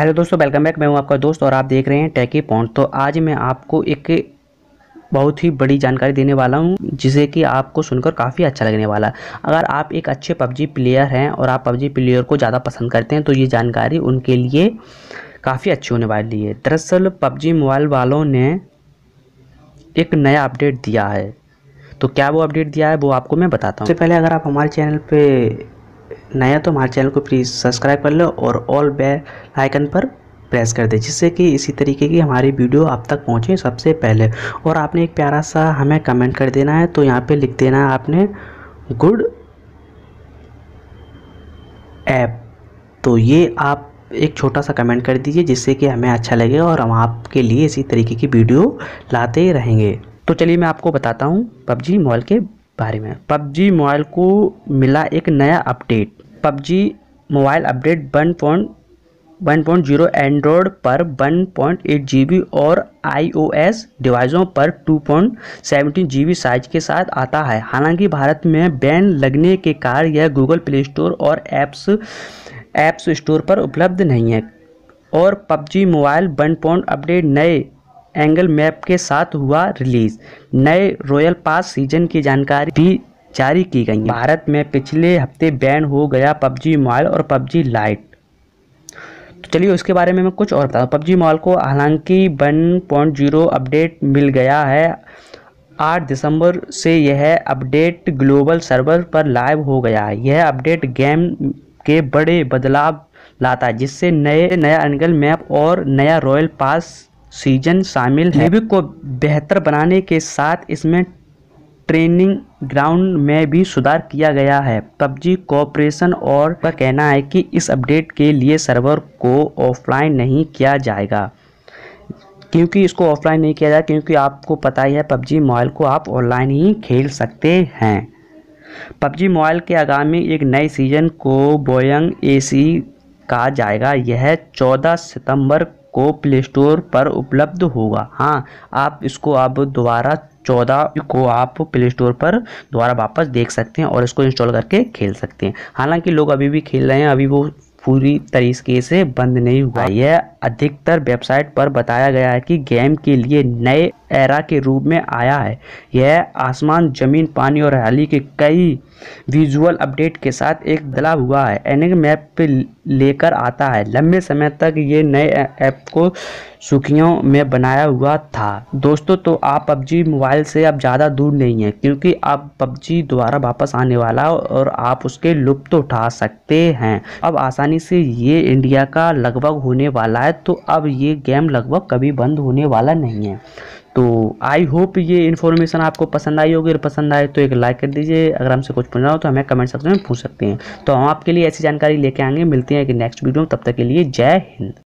hello दोस्तों welcome back मैं हूं आपका दोस्त और आप देख रहे हैं टैकी पॉइंट तो आज मैं आपको एक बहुत ही बड़ी जानकारी देने वाला हूं जिसे कि आपको सुनकर काफ़ी अच्छा लगने वाला अगर आप एक अच्छे पबजी प्लेयर हैं और आप पबजी प्लेयर को ज़्यादा पसंद करते हैं तो ये जानकारी उनके लिए काफ़ी अच्छी होने वाली है दरअसल पबजी मोबाइल वालों ने एक नया अपडेट दिया है तो क्या वो अपडेट दिया है वो आपको मैं बताता हूँ सबसे पहले अगर आप हमारे चैनल पर नया तो हमारे चैनल को प्लीज़ सब्सक्राइब कर लो और ऑल बेल आइकन पर प्रेस कर दे जिससे कि इसी तरीके की हमारी वीडियो आप तक पहुंचे सबसे पहले और आपने एक प्यारा सा हमें कमेंट कर देना है तो यहाँ पे लिख देना है आपने गुड ऐप तो ये आप एक छोटा सा कमेंट कर दीजिए जिससे कि हमें अच्छा लगे और हम आपके लिए इसी तरीके की वीडियो लाते रहेंगे तो चलिए मैं आपको बताता हूँ पबजी मोबाइल के बारे में पबजी मोबाइल को मिला एक नया update PUBG mobile update one point one point zero Android पर one point eight G B और आई ओ एस डिवाइसों पर two point seventeen G B size के साथ आता है हालांकि भारत में बैन लगने के कारण यह गूगल प्ले स्टोर और ऐप्स एप्स स्टोर पर उपलब्ध नहीं है और PUBG mobile one point update नए एंगल मैप के साथ हुआ रिलीज़ नए रॉयल पास सीजन की जानकारी भी जारी की गई भारत में पिछले हफ्ते बैन हो गया पबजी मोबाइल और पबजी लाइट तो चलिए उसके बारे में मैं कुछ और बताऊँ पबजी मॉल को हालांकि 1.0 अपडेट मिल गया है 8 दिसंबर से यह अपडेट ग्लोबल सर्वर पर लाइव हो गया है यह अपडेट गेम के बड़े बदलाव लाता है जिससे नए नया एंगल मैप और नया रॉयल पास सीजन शामिल है को बेहतर बनाने के साथ इसमें ट्रेनिंग ग्राउंड में भी सुधार किया गया है पबजी कॉपरेशन और का कहना है कि इस अपडेट के लिए सर्वर को ऑफलाइन नहीं किया जाएगा क्योंकि इसको ऑफलाइन नहीं किया जाए क्योंकि आपको पता ही है पबजी मोबाइल को आप ऑनलाइन ही खेल सकते हैं पबजी मोबाइल के आगामी एक नए सीजन को बोयंग एसी कहा जाएगा यह 14 सितंबर को प्ले स्टोर पर उपलब्ध होगा हाँ आप इसको आप दोबारा चौदह को आप प्ले स्टोर पर दोबारा वापस देख सकते हैं और इसको इंस्टॉल करके खेल सकते हैं हालांकि लोग अभी भी खेल रहे हैं अभी वो पूरी तरीके से बंद नहीं हुआ यह अधिकतर वेबसाइट पर बताया गया है कि गेम के लिए नए एरा के रूप में आया है यह आसमान ज़मीन पानी और हाली के कई विजुअल अपडेट के साथ एक दला हुआ है एनिंग मैप पे लेकर आता है लंबे समय तक ये नए ऐप को सुखियों में बनाया हुआ था दोस्तों तो आप पबजी मोबाइल से अब ज़्यादा दूर नहीं है क्योंकि आप पबजी दोबारा वापस आने वाला और आप उसके लुप्त तो उठा सकते हैं अब आसानी से ये इंडिया का लगभग होने वाला है है तो अब ये गेम लगभग कभी बंद होने वाला नहीं है तो आई होप ये इन्फॉर्मेशन आपको पसंद आई होगी और पसंद आए तो एक लाइक कर दीजिए अगर हमसे कुछ पूछना हो तो हमें कमेंट सेक्शन में पूछ सकते हैं तो हम आपके लिए ऐसी जानकारी लेके आएंगे मिलते हैं कि नेक्स्ट वीडियो में तब तक के लिए जय हिंद